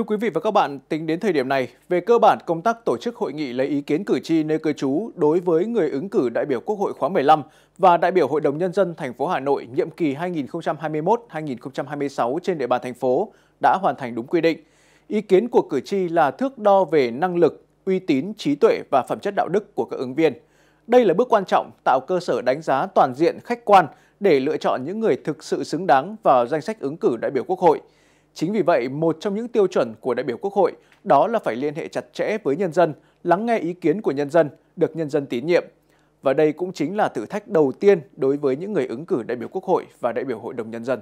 Thưa quý vị và các bạn, tính đến thời điểm này, về cơ bản công tác tổ chức hội nghị lấy ý kiến cử tri nơi cư trú đối với người ứng cử đại biểu Quốc hội khóa 15 và đại biểu Hội đồng nhân dân thành phố Hà Nội nhiệm kỳ 2021-2026 trên địa bàn thành phố đã hoàn thành đúng quy định. Ý kiến của cử tri là thước đo về năng lực, uy tín, trí tuệ và phẩm chất đạo đức của các ứng viên. Đây là bước quan trọng tạo cơ sở đánh giá toàn diện khách quan để lựa chọn những người thực sự xứng đáng vào danh sách ứng cử đại biểu Quốc hội – Chính vì vậy, một trong những tiêu chuẩn của đại biểu Quốc hội đó là phải liên hệ chặt chẽ với nhân dân, lắng nghe ý kiến của nhân dân, được nhân dân tín nhiệm. Và đây cũng chính là thử thách đầu tiên đối với những người ứng cử đại biểu Quốc hội và đại biểu Hội đồng Nhân dân.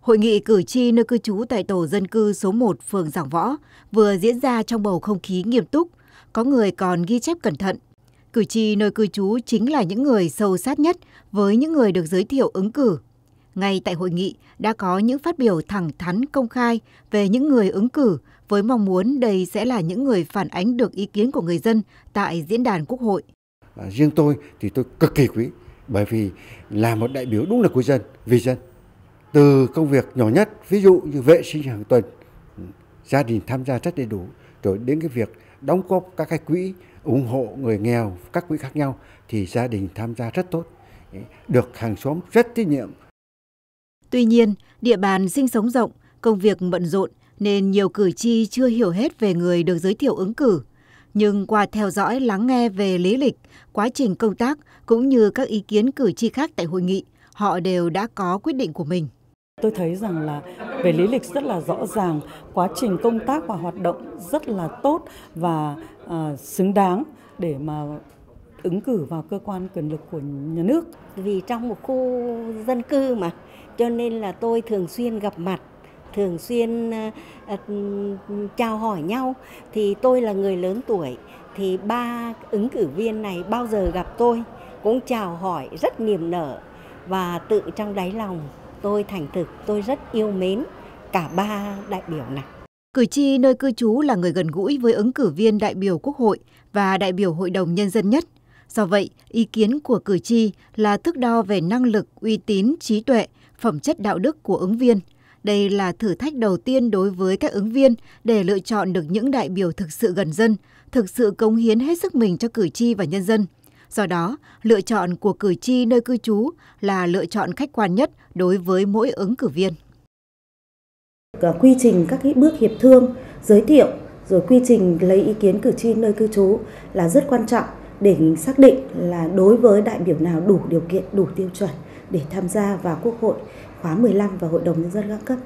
Hội nghị cử tri nơi cư trú tại tổ dân cư số 1 phường Giảng Võ vừa diễn ra trong bầu không khí nghiêm túc, có người còn ghi chép cẩn thận. Cử tri nơi cư trú chính là những người sâu sát nhất với những người được giới thiệu ứng cử ngay tại hội nghị đã có những phát biểu thẳng thắn công khai về những người ứng cử với mong muốn đây sẽ là những người phản ánh được ý kiến của người dân tại diễn đàn Quốc hội. À, riêng tôi thì tôi cực kỳ quý bởi vì là một đại biểu đúng là của dân, vì dân. Từ công việc nhỏ nhất, ví dụ như vệ sinh hàng tuần, gia đình tham gia rất đầy đủ, rồi đến cái việc đóng góp các cái quỹ ủng hộ người nghèo, các quỹ khác nhau thì gia đình tham gia rất tốt, được hàng xóm rất tín nhiệm, Tuy nhiên, địa bàn sinh sống rộng, công việc bận rộn nên nhiều cử tri chưa hiểu hết về người được giới thiệu ứng cử. Nhưng qua theo dõi lắng nghe về lý lịch, quá trình công tác cũng như các ý kiến cử tri khác tại hội nghị, họ đều đã có quyết định của mình. Tôi thấy rằng là về lý lịch rất là rõ ràng, quá trình công tác và hoạt động rất là tốt và uh, xứng đáng để mà ứng cử vào cơ quan quyền lực của nhà nước. Vì trong một khu dân cư mà, cho nên là tôi thường xuyên gặp mặt thường xuyên uh, chào hỏi nhau thì tôi là người lớn tuổi thì ba ứng cử viên này bao giờ gặp tôi cũng chào hỏi rất niềm nở và tự trong đáy lòng tôi thành thực tôi rất yêu mến cả ba đại biểu này Cử tri nơi cư trú là người gần gũi với ứng cử viên đại biểu Quốc hội và đại biểu Hội đồng Nhân dân nhất. Do vậy, ý kiến của cử tri là thước đo về năng lực, uy tín, trí tuệ, phẩm chất đạo đức của ứng viên. Đây là thử thách đầu tiên đối với các ứng viên để lựa chọn được những đại biểu thực sự gần dân, thực sự cống hiến hết sức mình cho cử tri và nhân dân. Do đó, lựa chọn của cử tri nơi cư trú là lựa chọn khách quan nhất đối với mỗi ứng cử viên. Quy trình các bước hiệp thương, giới thiệu rồi quy trình lấy ý kiến cử tri nơi cư trú là rất quan trọng để xác định là đối với đại biểu nào đủ điều kiện, đủ tiêu chuẩn để tham gia vào Quốc hội khóa 15 và Hội đồng Nhân dân các cấp.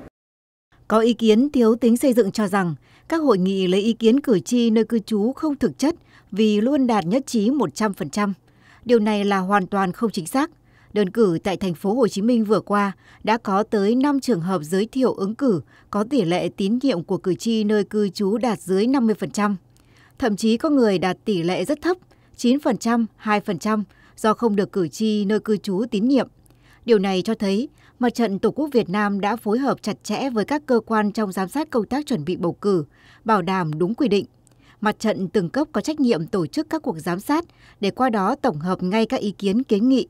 Có ý kiến thiếu tính xây dựng cho rằng các hội nghị lấy ý kiến cử tri nơi cư trú không thực chất vì luôn đạt nhất trí 100%. Điều này là hoàn toàn không chính xác. Đơn cử tại thành phố Hồ Chí Minh vừa qua đã có tới 5 trường hợp giới thiệu ứng cử có tỷ lệ tín nhiệm của cử tri nơi cư trú đạt dưới 50%. Thậm chí có người đạt tỷ lệ rất thấp 9%, 2% do không được cử tri nơi cư trú tín nhiệm. Điều này cho thấy Mặt trận Tổ quốc Việt Nam đã phối hợp chặt chẽ với các cơ quan trong giám sát công tác chuẩn bị bầu cử, bảo đảm đúng quy định. Mặt trận từng cấp có trách nhiệm tổ chức các cuộc giám sát để qua đó tổng hợp ngay các ý kiến kiến nghị.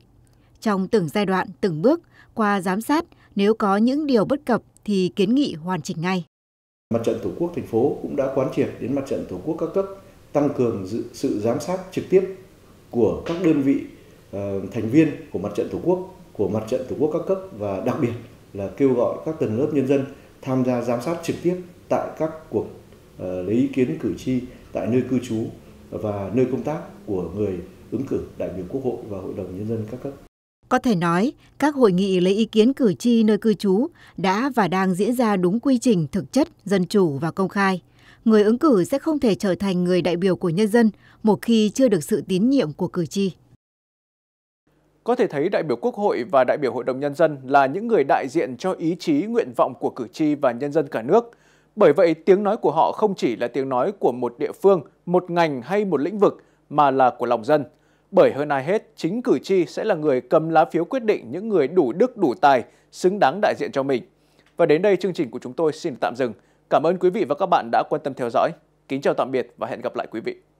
Trong từng giai đoạn, từng bước, qua giám sát, nếu có những điều bất cập thì kiến nghị hoàn chỉnh ngay. Mặt trận Tổ quốc thành phố cũng đã quán triệt đến mặt trận Tổ quốc các cấp tăng cường sự giám sát trực tiếp của các đơn vị ờ, thành viên của mặt trận tổ quốc của mặt trận tổ quốc các cấp và đặc biệt là kêu gọi các tầng lớp nhân dân tham gia giám sát trực tiếp tại các cuộc ờ, lấy ý kiến cử tri tại nơi cư trú và nơi công tác của người ứng cử đại biểu quốc hội và hội đồng nhân dân các cấp. Có thể nói, các hội nghị lấy ý kiến cử tri nơi cư trú đã và đang diễn ra đúng quy trình thực chất, dân chủ và công khai người ứng cử sẽ không thể trở thành người đại biểu của nhân dân một khi chưa được sự tín nhiệm của cử tri. Có thể thấy đại biểu Quốc hội và đại biểu Hội đồng Nhân dân là những người đại diện cho ý chí, nguyện vọng của cử tri và nhân dân cả nước. Bởi vậy, tiếng nói của họ không chỉ là tiếng nói của một địa phương, một ngành hay một lĩnh vực, mà là của lòng dân. Bởi hơn ai hết, chính cử tri sẽ là người cầm lá phiếu quyết định những người đủ đức đủ tài, xứng đáng đại diện cho mình. Và đến đây chương trình của chúng tôi xin tạm dừng. Cảm ơn quý vị và các bạn đã quan tâm theo dõi. Kính chào tạm biệt và hẹn gặp lại quý vị.